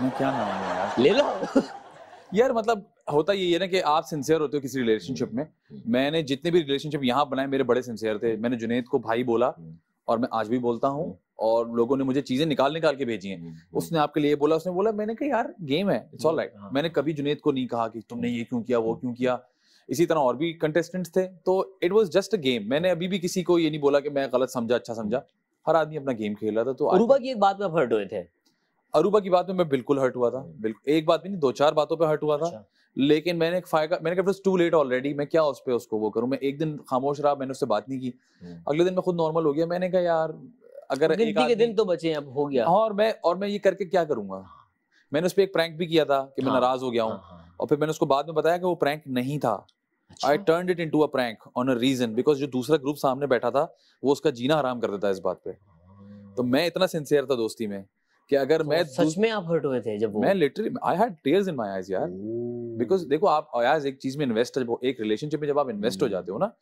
मैं क्या नाम है यार ले लो यार मतलब होता ये है ना कि आप सिंसियर होते हो किसी रिलेशनशिप में मैंने जितने भी रिलेशनशिप यहाँ बनाए मेरे बड़े सिंसियर थे मैंने जुनेद को भाई बोला और मैं आज भी बोलता हूँ और लोगों ने मुझे चीजें निकाल निकाल के भेजी हैं उसने आपके लिए बोला उसने बोला मैंने कहा यार गेम है इट्स ऑल राइट मैंने कभी जुनेद को नहीं कहा कि तुमने ये क्यों किया वो क्यों किया इसी तरह और भी कंटेस्टेंट थे तो it was just a game मैंने अभी भी किसी को ये नहीं बोला कि मैं गलत समझा अच्छा समझा हर आदमी अपना गेम खेल रहा था तो अरूबा की एक बात में हर्ट हुए थे अरूबा की बात में मैं बिल्कुल हर्ट हुआ था हम्म। बिल्कुल एक बात भी नहीं दो चार बातों पे हर्ट हुआ था अच्छा। लेकिन मैंने एक फायदा मैंने कहा टू लेट ऑलरेडी मैं क्या उस पर उसको वो करूँ मैं एक दिन खामोश रहा मैंने उससे बात नहीं की हम्म। अगले दिन मैं खुद नॉर्मल हो गया मैंने कहा यार अगर दिन, के दिन तो बचे अब हो गया हाँ, और मैं और मैं ये करके क्या करूंगा मैंने उस पर एक प्रैंक भी किया था कि मैं हाँ। नाराज हो गया हूँ हाँ, और फिर मैंने उसको बाद में बताया कि वो प्रैंक नहीं था I turn it into a prank on a reason because जो दूसरा ग्रुप सामने बैठा था वो उसका जीना आराम कर देता है इस बात पे तो मैं इतना सिंसियर था दोस्ती में कि अगर तो मैं सच में आप हर्ट हुए थे जब मैं literally I had tears in my eyes यार बिकॉज देखो आप यार एक चीज में इन्वेस्ट एक रिलेशनशिप में जब आप इन्वेस्ट हो हम्म। जाते हो ना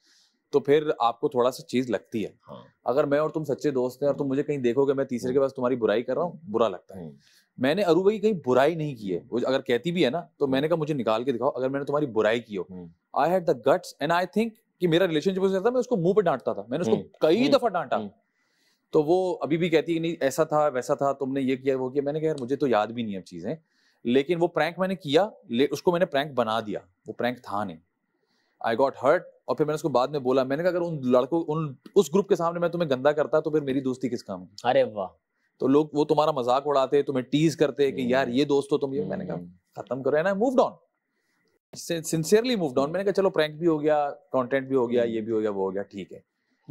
तो फिर आपको थोड़ा सा चीज लगती है हाँ। अगर मैं और तुम सच्चे दोस्त हैं और तुम मुझे कहीं देखोगे मैं तीसरे हम्म। के पास तुम्हारी बुराई कर रहा हूँ बुरा लगता है हम्म। मैंने अरू भाई कहीं बुराई नहीं की है वो अगर कहती भी है ना तो मैंने कहा मुझे निकाल के दिखाओ अगर मैंने तुम्हारी बुराई की हो I had the guts and I think कि मेरा रिलेशनशिप उससे था मैं उसको मुंह पे डांटता था मैंने उसको कई दफा डांटा तो वो अभी भी कहती है नहीं ऐसा था वैसा था तुमने ये किया वो किया मैंने कहा यार मुझे तो याद भी नहीं अब चीज़ें लेकिन वो प्रैंक मैंने किया उसको मैंने प्रैंक बना दिया वो प्रैंक था नहीं आई गॉट हर्ट और फिर मैंने उसको बाद में बोला मैंने कहा अगर उन लड़कों उन उस ग्रुप के सामने मैं तुम्हें गंदा करता तो फिर मेरी दोस्ती किस काम की अरे वाह तो लोग वो तुम्हारा मजाक उड़ाते तुम्हें टीज करते कि यार हम्म। ये दोस्त हो तुम ये मैंने कहा खत्म करो ना move on sincerely move on मैंने कहा चलो प्रैंक भी हो गया कंटेंट भी हो गया हम्म। ये भी हो गया वो हो गया ठीक है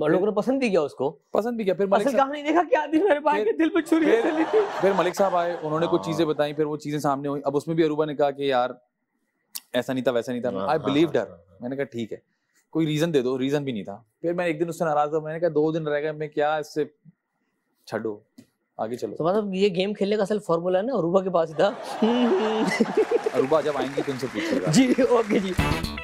लोगों ने पसंद भी किया उसको पसंद भी किया फिर मलिक साहब ने देखा क्या दिन मेरे भाई के दिल पे छुरी चली थी फिर मलिक साहब आए उन्होंने कुछ चीजें हाँ। बताई फिर वो चीजें सामने हुई अब उसमें भी अरूबा ने कहा कि यार ऐसा नहीं था वैसा नहीं था आई बिलीव डर मैंने कहा ठीक है कोई रीजन दे दो रीजन भी नहीं था फिर मैं एक दिन उससे नाराज हुआ मैंने कहा दो दिन रह गए मैं क्या इससे छोड़ो आगे चलो तो मतलब ये गेम खेलने का असल फॉर्मूला ना अरूबा के पास था अरूबा जब आएंगी तो उनसे पूछिएगा जी ओके जी